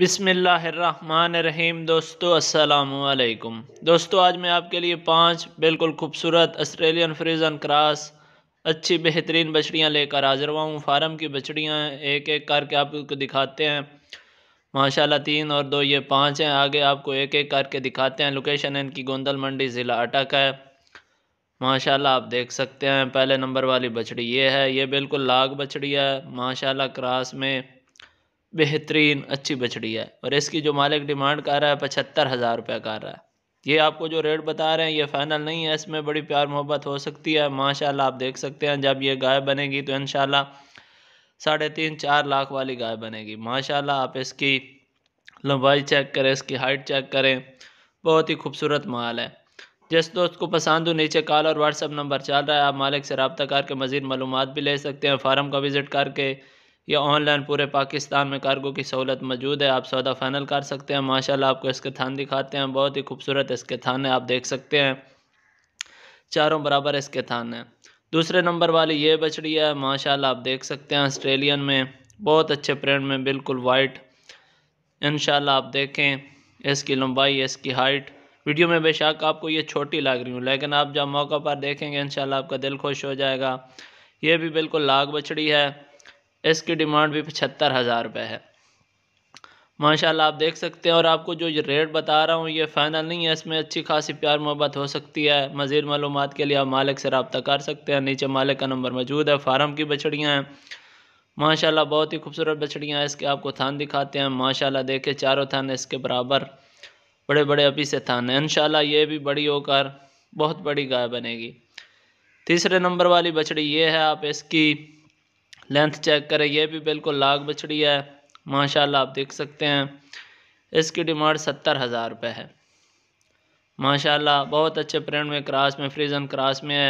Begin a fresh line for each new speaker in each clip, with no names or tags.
बिसमीम दोस्तों असलकुम दोस्तों आज मैं आपके लिए पांच बिल्कुल खूबसूरत ऑस्ट्रेलियन फ्रीजन क्रास अच्छी बेहतरीन बछड़ियाँ लेकर हाजिर हुआ हूँ फार्म की बछड़ियाँ एक एक करके आपको दिखाते हैं माशाल्लाह तीन और दो ये पांच हैं आगे आपको एक एक करके दिखाते हैं लोकेशन इनकी गोंदल मंडी ज़िला अटक है माशाल्लाह आप देख सकते हैं पहले नंबर वाली बछड़ी ये है ये बिल्कुल लाग बछड़ी है माशाल्लाह क्रास में बेहतरीन अच्छी बछड़ी है और इसकी जो मालिक डिमांड कर रहा है पचहत्तर हज़ार रुपये कर रहा है ये आपको जो रेट बता रहे हैं ये फाइनल नहीं है इसमें बड़ी प्यार मोहब्बत हो सकती है माशाल्लाह आप देख सकते हैं जब ये गाय बनेगी तो इन शाला साढ़े तीन चार लाख वाली गाय बनेगी माशाल्लाह आप इसकी लंबाई चेक करें इसकी हाइट चेक करें बहुत ही खूबसूरत माल है जिस दोस्त को पसंद हो नीचे कॉल और व्हाट्सअप नंबर चल रहा है आप मालिक से रबता करके मज़ीद मालूम भी ले सकते हैं फार्म का विज़िट करके या ऑनलाइन पूरे पाकिस्तान में कार्गो की सहूलत मौजूद है आप सौदा फाइनल कर सकते हैं माशाल्लाह आपको इसके थान दिखाते हैं बहुत ही खूबसूरत इसके थान है आप देख सकते हैं चारों बराबर इसके थान हैं दूसरे नंबर वाली ये बछड़ी है माशाल्लाह आप देख सकते हैं ऑस्ट्रेलियन में बहुत अच्छे प्रिंट में बिल्कुल वाइट इन आप देखें इसकी लंबाई इसकी हाइट वीडियो में बेशक आपको ये छोटी लग रही हूँ लेकिन आप जब मौका पर देखेंगे इन आपका दिल खुश हो जाएगा ये भी बिल्कुल लाग बछड़ी है इसकी डिमांड भी पचहत्तर हज़ार रुपये है माशाल्लाह आप देख सकते हैं और आपको जो ये रेट बता रहा हूँ ये फ़ाइनल नहीं है इसमें अच्छी खासी प्यार मोहब्बत हो सकती है मज़ीद मालूम के लिए आप मालिक से रबता कर सकते हैं नीचे मालिक का नंबर मौजूद है फार्म की बछड़ियाँ हैं माशाल्लाह बहुत ही खूबसूरत बछड़ियाँ हैं इसके आपको थान दिखाते हैं माशाल्लाह देखे चारों थान इसके बराबर बड़े बड़े अभी से थान हैं इन ये भी बड़ी होकर बहुत बड़ी गाय बनेगी तीसरे नंबर वाली बछड़ी ये है आप इसकी लेंथ चेक करें यह भी बिल्कुल लाग बछड़ी है माशाल्लाह आप देख सकते हैं इसकी डिमांड सत्तर हज़ार रुपये है माशाल्लाह बहुत अच्छे प्रिंट में क्रास में फ्रीजन क्रास में है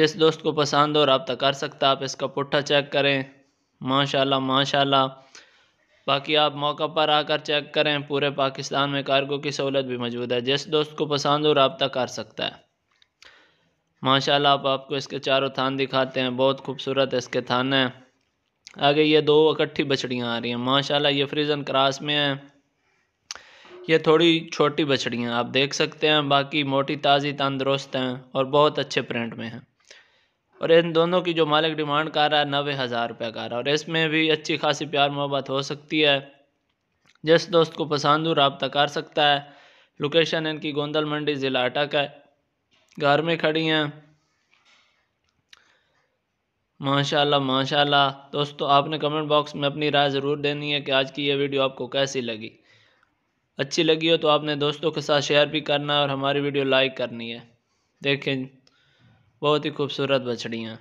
जिस दोस्त को पसंद हो रबता कर सकता है आप इसका पुट्ठा चेक करें माशाल्लाह माशाल्लाह बाकी आप मौका पर आकर चेक करें पूरे पाकिस्तान में कार्गो की सहूलत भी मौजूद है जिस दोस्त को पसंद हो रबता कर सकता है माशाल्लाह आप आपको इसके चारों थान दिखाते हैं बहुत खूबसूरत है इसके थान हैं आगे ये दो इकट्ठी बछड़ियाँ आ रही हैं माशाल्लाह ये फ्रीजन क्रास में है ये थोड़ी छोटी बछड़ियाँ आप देख सकते हैं बाकी मोटी ताज़ी तंदरुस्त हैं और बहुत अच्छे प्रिंट में हैं और इन दोनों की जो मालिक डिमांड कर रहा है नबे हज़ार रुपये का रहा है और इसमें भी अच्छी खासी प्यार मोहब्बत हो सकती है जिस दोस्त को पसंद हो रबता कर सकता है लोकेशन इनकी गोंदल मंडी ज़िला अटक है घर में खड़ी हैं माशाल्लाह माशाल्लाह दोस्तों आपने कमेंट बॉक्स में अपनी राय ज़रूर देनी है कि आज की ये वीडियो आपको कैसी लगी अच्छी लगी हो तो आपने दोस्तों के साथ शेयर भी करना है और हमारी वीडियो लाइक करनी है देखें बहुत ही खूबसूरत बछड़ियाँ